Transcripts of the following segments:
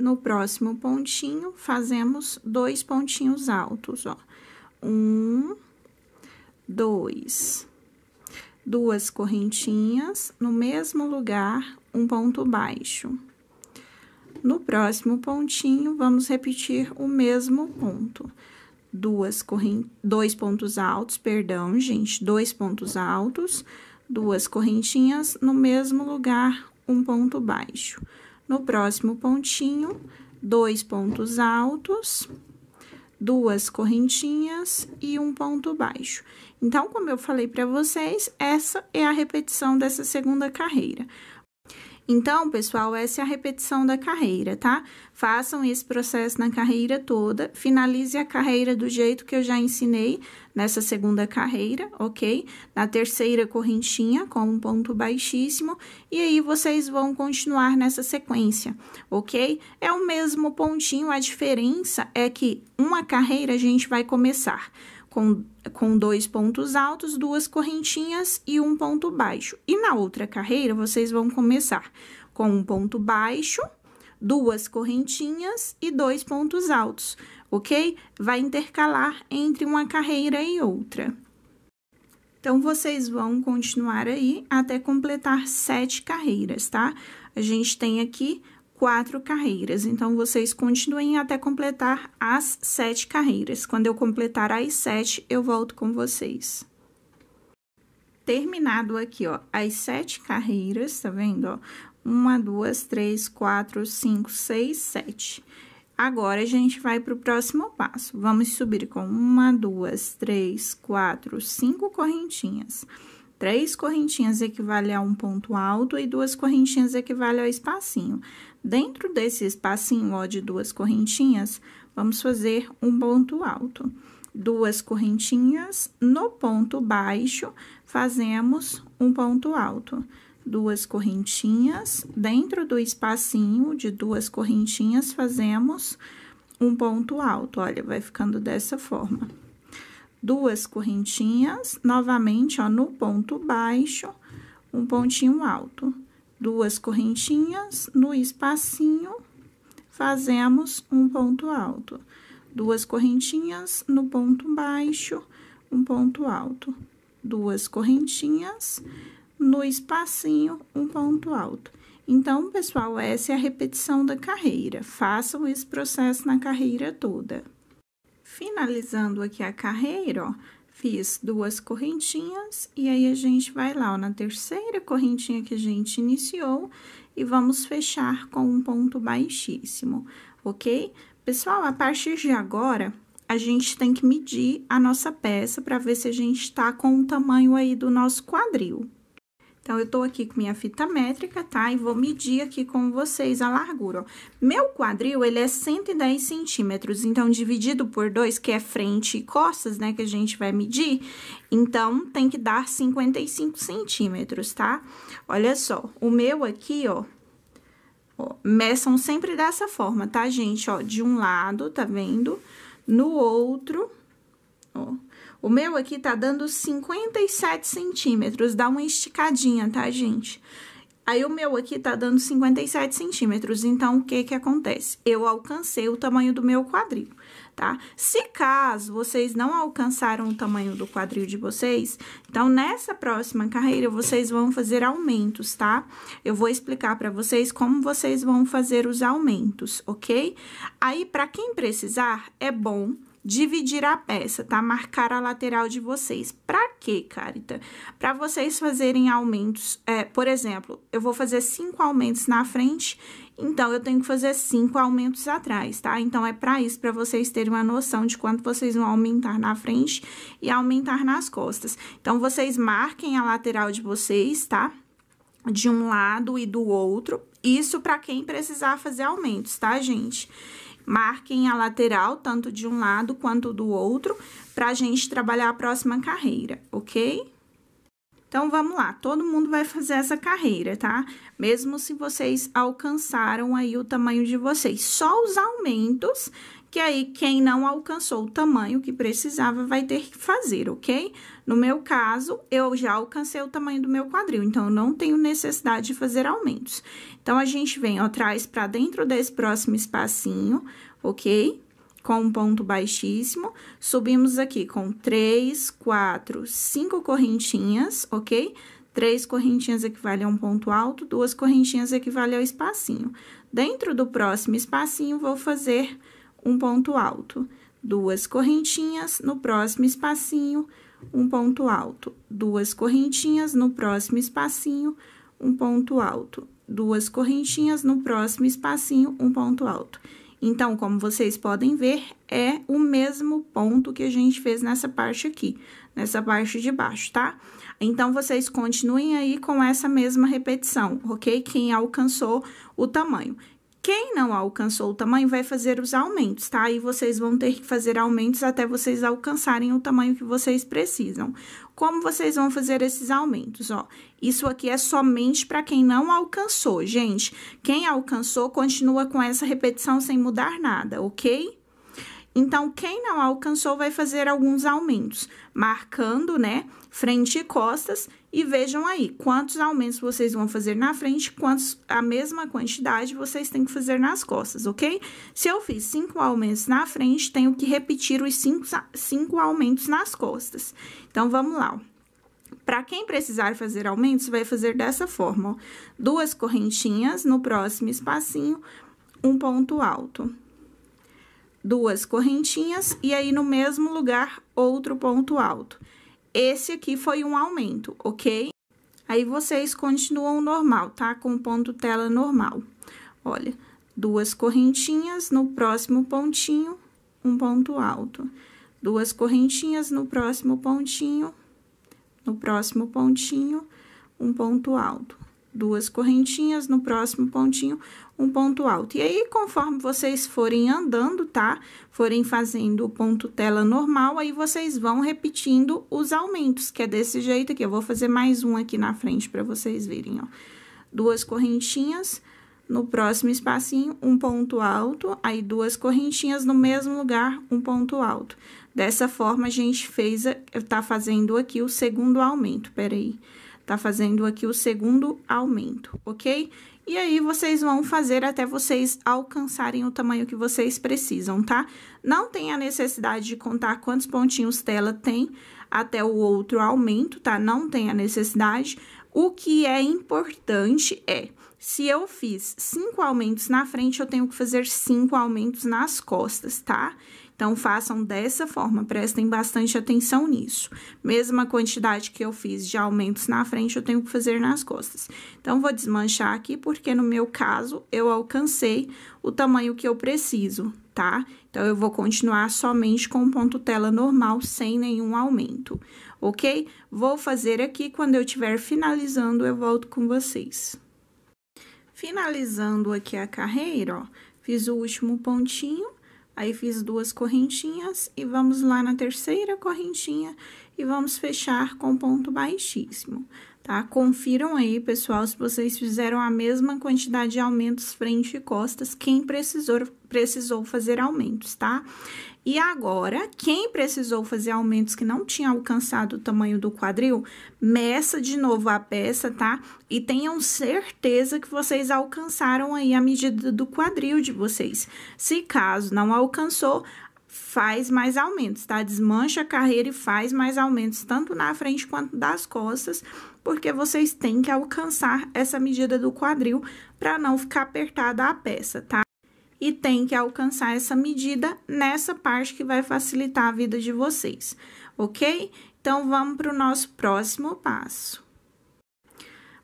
No próximo pontinho, fazemos dois pontinhos altos, ó. Um, dois, duas correntinhas, no mesmo lugar, um ponto baixo. No próximo pontinho, vamos repetir o mesmo ponto. Duas correntes, dois pontos altos, perdão, gente, dois pontos altos, duas correntinhas no mesmo lugar, um ponto baixo. No próximo pontinho, dois pontos altos, duas correntinhas e um ponto baixo. Então, como eu falei para vocês, essa é a repetição dessa segunda carreira. Então, pessoal, essa é a repetição da carreira, tá? Façam esse processo na carreira toda, finalize a carreira do jeito que eu já ensinei nessa segunda carreira, ok? Na terceira correntinha, com um ponto baixíssimo, e aí vocês vão continuar nessa sequência, ok? É o mesmo pontinho, a diferença é que uma carreira a gente vai começar com, com dois pontos altos, duas correntinhas e um ponto baixo. E na outra carreira, vocês vão começar com um ponto baixo, duas correntinhas e dois pontos altos, ok? Vai intercalar entre uma carreira e outra. Então, vocês vão continuar aí até completar sete carreiras, tá? A gente tem aqui quatro carreiras. Então, vocês continuem até completar as sete carreiras. Quando eu completar as sete, eu volto com vocês. Terminado aqui, ó, as sete carreiras, tá vendo, ó? Uma, duas, três, quatro, cinco, seis, sete. Agora, a gente vai para o próximo passo. Vamos subir com uma, duas, três, quatro, cinco correntinhas. Três correntinhas equivale a um ponto alto e duas correntinhas equivale ao espacinho. Dentro desse espacinho ó, de duas correntinhas, vamos fazer um ponto alto. Duas correntinhas, no ponto baixo, fazemos um ponto alto. Duas correntinhas, dentro do espacinho de duas correntinhas, fazemos um ponto alto. Olha, vai ficando dessa forma. Duas correntinhas, novamente, ó, no ponto baixo, um pontinho alto duas correntinhas, no espacinho, fazemos um ponto alto. Duas correntinhas, no ponto baixo, um ponto alto. Duas correntinhas, no espacinho, um ponto alto. Então, pessoal, essa é a repetição da carreira. Façam esse processo na carreira toda. Finalizando aqui a carreira, ó, Fiz duas correntinhas e aí a gente vai lá ó, na terceira correntinha que a gente iniciou e vamos fechar com um ponto baixíssimo, ok? Pessoal, a partir de agora, a gente tem que medir a nossa peça para ver se a gente está com o tamanho aí do nosso quadril, então, eu tô aqui com minha fita métrica, tá? E vou medir aqui com vocês a largura, ó. Meu quadril, ele é 110 centímetros, então, dividido por dois, que é frente e costas, né, que a gente vai medir, então, tem que dar 55 centímetros, tá? Olha só, o meu aqui, ó, ó, meçam sempre dessa forma, tá, gente? Ó, de um lado, tá vendo? No outro, ó, o meu aqui tá dando 57 centímetros, dá uma esticadinha, tá, gente? Aí o meu aqui tá dando 57 centímetros, então o que que acontece? Eu alcancei o tamanho do meu quadril, tá? Se caso vocês não alcançaram o tamanho do quadril de vocês, então nessa próxima carreira vocês vão fazer aumentos, tá? Eu vou explicar para vocês como vocês vão fazer os aumentos, ok? Aí para quem precisar, é bom dividir a peça, tá? Marcar a lateral de vocês. Pra quê, Carita? Pra vocês fazerem aumentos. É, por exemplo, eu vou fazer cinco aumentos na frente, então eu tenho que fazer cinco aumentos atrás, tá? Então é pra isso, pra vocês terem uma noção de quanto vocês vão aumentar na frente e aumentar nas costas. Então vocês marquem a lateral de vocês, tá? De um lado e do outro. Isso para quem precisar fazer aumentos, tá, gente? Marquem a lateral, tanto de um lado quanto do outro, para a gente trabalhar a próxima carreira, ok? Então, vamos lá, todo mundo vai fazer essa carreira, tá? Mesmo se vocês alcançaram aí o tamanho de vocês. Só os aumentos que aí quem não alcançou o tamanho que precisava vai ter que fazer, ok? No meu caso, eu já alcancei o tamanho do meu quadril, então eu não tenho necessidade de fazer aumentos. Então, a gente vem, ó, traz para dentro desse próximo espacinho, ok? Com um ponto baixíssimo, subimos aqui com três, quatro, cinco correntinhas, ok? Três correntinhas equivale a um ponto alto, duas correntinhas equivale ao espacinho. Dentro do próximo espacinho, vou fazer um ponto alto, duas correntinhas no próximo espacinho, um ponto alto, duas correntinhas no próximo espacinho, um ponto alto, duas correntinhas no próximo espacinho, um ponto alto. Então, como vocês podem ver, é o mesmo ponto que a gente fez nessa parte aqui, nessa parte de baixo, tá? Então, vocês continuem aí com essa mesma repetição, ok? Quem alcançou o tamanho. Quem não alcançou o tamanho vai fazer os aumentos, tá? E vocês vão ter que fazer aumentos até vocês alcançarem o tamanho que vocês precisam. Como vocês vão fazer esses aumentos, ó? Isso aqui é somente para quem não alcançou, gente. Quem alcançou continua com essa repetição sem mudar nada, ok? Então, quem não alcançou vai fazer alguns aumentos, marcando, né, frente e costas e vejam aí quantos aumentos vocês vão fazer na frente, quantos a mesma quantidade vocês têm que fazer nas costas, ok? Se eu fiz cinco aumentos na frente, tenho que repetir os cinco, cinco aumentos nas costas. Então, vamos lá. Para quem precisar fazer aumentos, vai fazer dessa forma: ó. duas correntinhas no próximo espacinho, um ponto alto, duas correntinhas e aí no mesmo lugar outro ponto alto. Esse aqui foi um aumento, ok? Aí, vocês continuam normal, tá? com ponto tela normal. Olha, duas correntinhas no próximo pontinho, um ponto alto. Duas correntinhas no próximo pontinho, no próximo pontinho, um ponto alto duas correntinhas, no próximo pontinho, um ponto alto. E aí, conforme vocês forem andando, tá? Forem fazendo o ponto tela normal, aí vocês vão repetindo os aumentos, que é desse jeito aqui. Eu vou fazer mais um aqui na frente para vocês verem, ó. Duas correntinhas, no próximo espacinho, um ponto alto, aí duas correntinhas no mesmo lugar, um ponto alto. Dessa forma, a gente fez, tá fazendo aqui o segundo aumento, peraí. aí Tá fazendo aqui o segundo aumento, ok? E aí, vocês vão fazer até vocês alcançarem o tamanho que vocês precisam, tá? Não tem a necessidade de contar quantos pontinhos tela tem até o outro aumento, tá? Não tem a necessidade. O que é importante é, se eu fiz cinco aumentos na frente, eu tenho que fazer cinco aumentos nas costas, tá? Então, façam dessa forma, prestem bastante atenção nisso. Mesma quantidade que eu fiz de aumentos na frente, eu tenho que fazer nas costas. Então, vou desmanchar aqui, porque no meu caso, eu alcancei o tamanho que eu preciso, tá? Então, eu vou continuar somente com o ponto tela normal, sem nenhum aumento, ok? Vou fazer aqui, quando eu estiver finalizando, eu volto com vocês. Finalizando aqui a carreira, ó, fiz o último pontinho, Aí, fiz duas correntinhas e vamos lá na terceira correntinha e vamos fechar com ponto baixíssimo, tá? Confiram aí, pessoal, se vocês fizeram a mesma quantidade de aumentos frente e costas, quem precisou, precisou fazer aumentos, tá? E agora, quem precisou fazer aumentos que não tinha alcançado o tamanho do quadril, meça de novo a peça, tá? E tenham certeza que vocês alcançaram aí a medida do quadril de vocês. Se caso não alcançou, faz mais aumentos, tá? Desmancha a carreira e faz mais aumentos, tanto na frente quanto das costas, porque vocês têm que alcançar essa medida do quadril para não ficar apertada a peça, tá? e tem que alcançar essa medida nessa parte que vai facilitar a vida de vocês, ok? Então, vamos para o nosso próximo passo.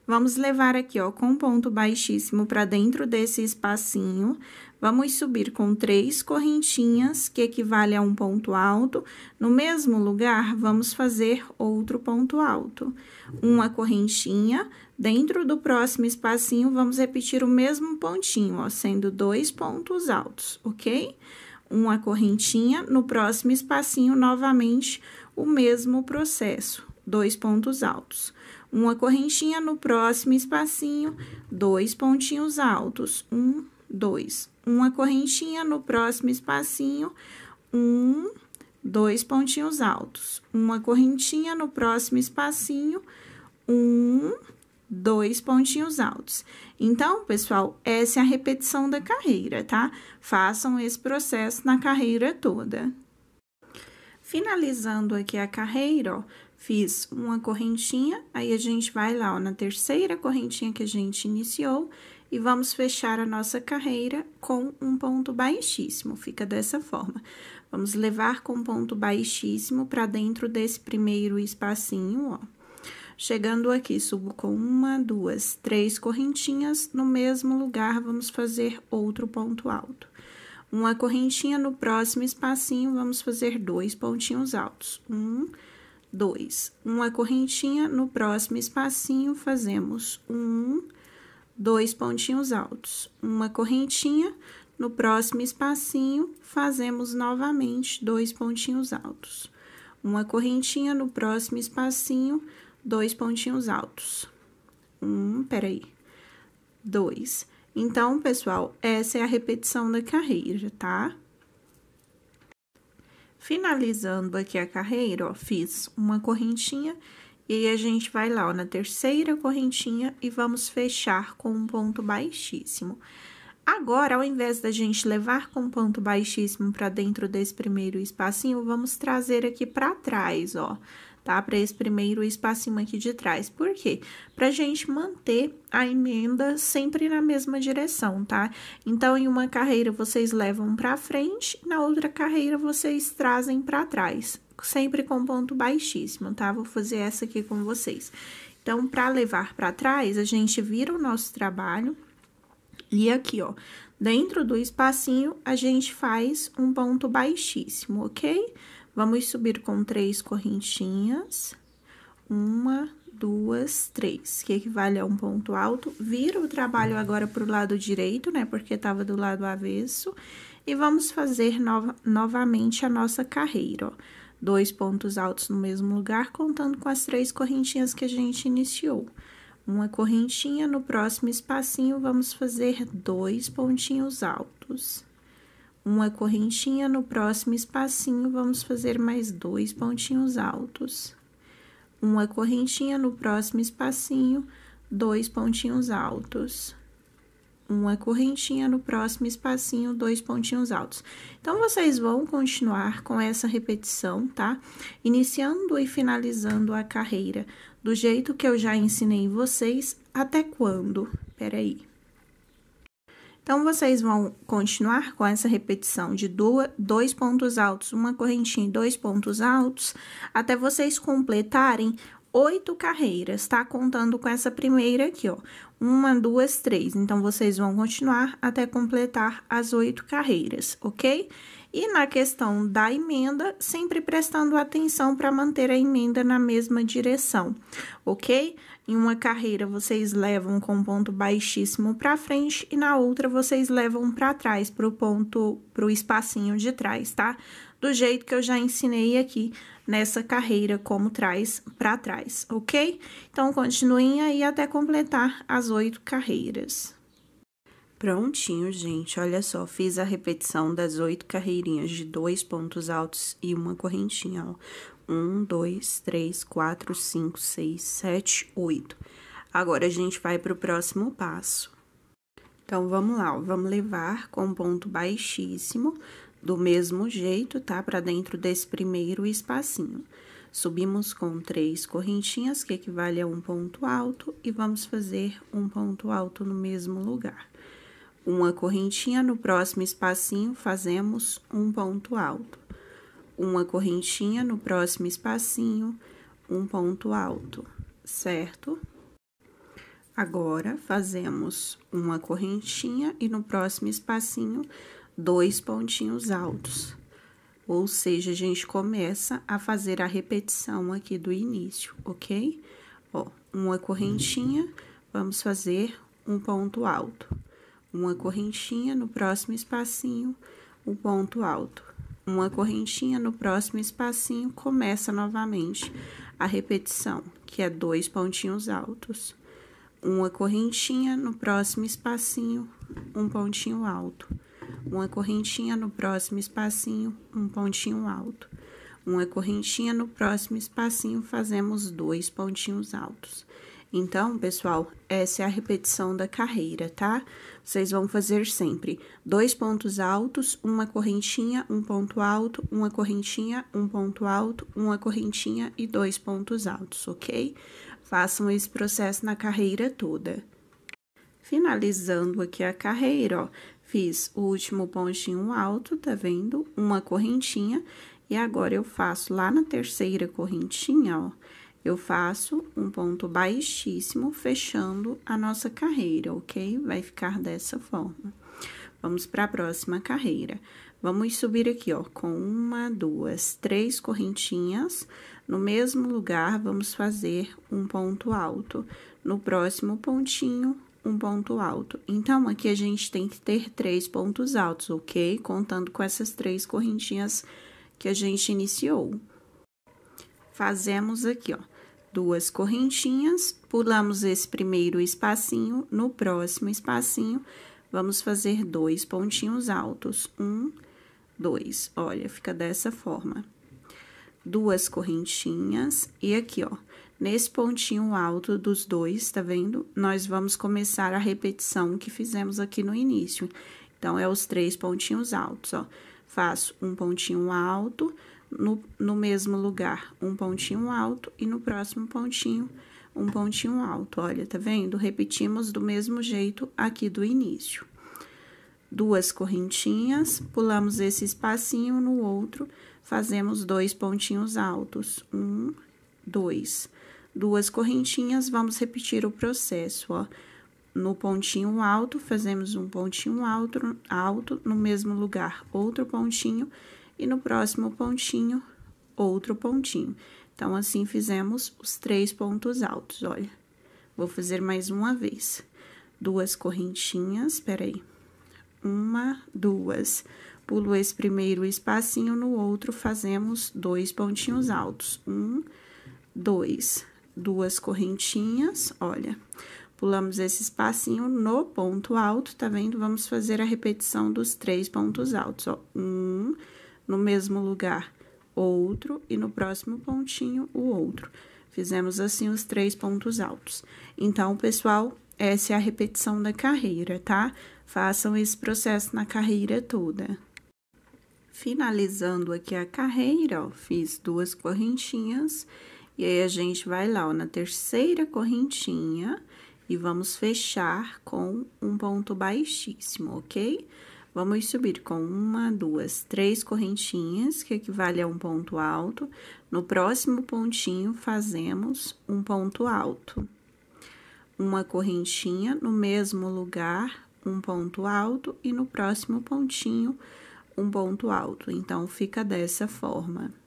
Vamos levar aqui, ó, com ponto baixíssimo para dentro desse espacinho. Vamos subir com três correntinhas, que equivale a um ponto alto. No mesmo lugar, vamos fazer outro ponto alto. Uma correntinha, dentro do próximo espacinho, vamos repetir o mesmo pontinho, ó, sendo dois pontos altos, ok? Uma correntinha, no próximo espacinho, novamente, o mesmo processo, dois pontos altos uma correntinha no próximo espacinho, dois pontinhos altos, um, dois. Uma correntinha no próximo espacinho, um, dois pontinhos altos. Uma correntinha no próximo espacinho, um, dois pontinhos altos. Então, pessoal, essa é a repetição da carreira, tá? Façam esse processo na carreira toda. Finalizando aqui a carreira, ó, Fiz uma correntinha, aí a gente vai lá ó, na terceira correntinha que a gente iniciou e vamos fechar a nossa carreira com um ponto baixíssimo, fica dessa forma. Vamos levar com ponto baixíssimo para dentro desse primeiro espacinho, ó. Chegando aqui, subo com uma, duas, três correntinhas, no mesmo lugar vamos fazer outro ponto alto. Uma correntinha no próximo espacinho, vamos fazer dois pontinhos altos. Um, dois dois, Uma correntinha, no próximo espacinho fazemos um, dois pontinhos altos. Uma correntinha, no próximo espacinho fazemos novamente dois pontinhos altos. Uma correntinha, no próximo espacinho, dois pontinhos altos. Um, peraí. Dois. Então, pessoal, essa é a repetição da carreira, tá? Finalizando aqui a carreira, ó, fiz uma correntinha e aí a gente vai lá, ó, na terceira correntinha e vamos fechar com um ponto baixíssimo. Agora, ao invés da gente levar com um ponto baixíssimo para dentro desse primeiro espacinho, vamos trazer aqui para trás, ó. Ó tá? Para esse primeiro espacinho aqui de trás. Por quê? Pra gente manter a emenda sempre na mesma direção, tá? Então, em uma carreira vocês levam para frente, na outra carreira vocês trazem para trás, sempre com ponto baixíssimo, tá? Vou fazer essa aqui com vocês. Então, para levar para trás, a gente vira o nosso trabalho e aqui, ó, dentro do espacinho, a gente faz um ponto baixíssimo, ok? Vamos subir com três correntinhas. Uma, duas, três, que equivale a um ponto alto. Vira o trabalho agora para o lado direito, né? Porque estava do lado avesso. E vamos fazer no novamente a nossa carreira, ó. Dois pontos altos no mesmo lugar, contando com as três correntinhas que a gente iniciou. Uma correntinha, no próximo espacinho, vamos fazer dois pontinhos altos uma correntinha, no próximo espacinho vamos fazer mais dois pontinhos altos. Uma correntinha no próximo espacinho, dois pontinhos altos. Uma correntinha no próximo espacinho, dois pontinhos altos. Então, vocês vão continuar com essa repetição, tá? Iniciando e finalizando a carreira do jeito que eu já ensinei vocês, até quando? Peraí. aí. Então, vocês vão continuar com essa repetição de dois pontos altos, uma correntinha e dois pontos altos, até vocês completarem oito carreiras, tá? Contando com essa primeira aqui, ó. Uma, duas, três. Então, vocês vão continuar até completar as oito carreiras, ok? E na questão da emenda, sempre prestando atenção para manter a emenda na mesma direção, ok? Em uma carreira vocês levam com um ponto baixíssimo para frente e na outra vocês levam para trás, para o ponto, para o espacinho de trás, tá? Do jeito que eu já ensinei aqui nessa carreira, como traz para trás, ok? Então, continuem aí até completar as oito carreiras. Prontinho, gente. Olha só, fiz a repetição das oito carreirinhas de dois pontos altos e uma correntinha, ó. 1, 2, 3, 4, 5, 6, 7, 8. Agora, a gente vai para o próximo passo. Então, vamos lá, ó. vamos levar com ponto baixíssimo, do mesmo jeito, tá? Para dentro desse primeiro espacinho. Subimos com três correntinhas, que equivale a um ponto alto, e vamos fazer um ponto alto no mesmo lugar. Uma correntinha, no próximo espacinho, fazemos um ponto alto uma correntinha no próximo espacinho, um ponto alto, certo? Agora, fazemos uma correntinha e no próximo espacinho, dois pontinhos altos. Ou seja, a gente começa a fazer a repetição aqui do início, ok? Ó, uma correntinha, vamos fazer um ponto alto. Uma correntinha no próximo espacinho, um ponto alto uma correntinha, no próximo espacinho começa novamente a repetição, que é dois pontinhos altos. Uma correntinha, no próximo espacinho, um pontinho alto. Uma correntinha no próximo espacinho, um pontinho alto. Uma correntinha no próximo espacinho, fazemos dois pontinhos altos. Então, pessoal, essa é a repetição da carreira, tá? Vocês vão fazer sempre dois pontos altos, uma correntinha, um ponto alto, uma correntinha, um ponto alto, uma correntinha e dois pontos altos, ok? Façam esse processo na carreira toda. Finalizando aqui a carreira, ó, fiz o último pontinho alto, tá vendo? Uma correntinha, e agora eu faço lá na terceira correntinha, ó eu faço um ponto baixíssimo, fechando a nossa carreira, ok? Vai ficar dessa forma. Vamos para a próxima carreira. Vamos subir aqui, ó, com uma, duas, três correntinhas. No mesmo lugar, vamos fazer um ponto alto. No próximo pontinho, um ponto alto. Então, aqui a gente tem que ter três pontos altos, ok? Contando com essas três correntinhas que a gente iniciou. Fazemos aqui, ó duas correntinhas, pulamos esse primeiro espacinho, no próximo espacinho, vamos fazer dois pontinhos altos. Um, dois. Olha, fica dessa forma. Duas correntinhas e aqui, ó, nesse pontinho alto dos dois, tá vendo? Nós vamos começar a repetição que fizemos aqui no início. Então, é os três pontinhos altos, ó. Faço um pontinho alto no, no mesmo lugar um pontinho alto e no próximo pontinho um pontinho alto. Olha, tá vendo? Repetimos do mesmo jeito aqui do início. Duas correntinhas, pulamos esse espacinho no outro, fazemos dois pontinhos altos. Um, dois. Duas correntinhas, vamos repetir o processo, ó. No pontinho alto, fazemos um pontinho alto, alto no mesmo lugar, outro pontinho e no próximo pontinho, outro pontinho. Então, assim fizemos os três pontos altos, olha. Vou fazer mais uma vez. Duas correntinhas, peraí. Uma, duas. Pulo esse primeiro espacinho, no outro fazemos dois pontinhos altos. Um, dois. Duas correntinhas, olha. Pulamos esse espacinho no ponto alto, tá vendo? Vamos fazer a repetição dos três pontos altos, ó. Um, dois no mesmo lugar outro e no próximo pontinho o outro. Fizemos assim os três pontos altos. Então, pessoal, essa é a repetição da carreira, tá? Façam esse processo na carreira toda. Finalizando aqui a carreira, ó, fiz duas correntinhas e aí a gente vai lá ó, na terceira correntinha e vamos fechar com um ponto baixíssimo, ok? Ok? Vamos subir com uma, duas, três correntinhas, que equivale a um ponto alto. No próximo pontinho, fazemos um ponto alto. Uma correntinha no mesmo lugar, um ponto alto, e no próximo pontinho, um ponto alto. Então, fica dessa forma.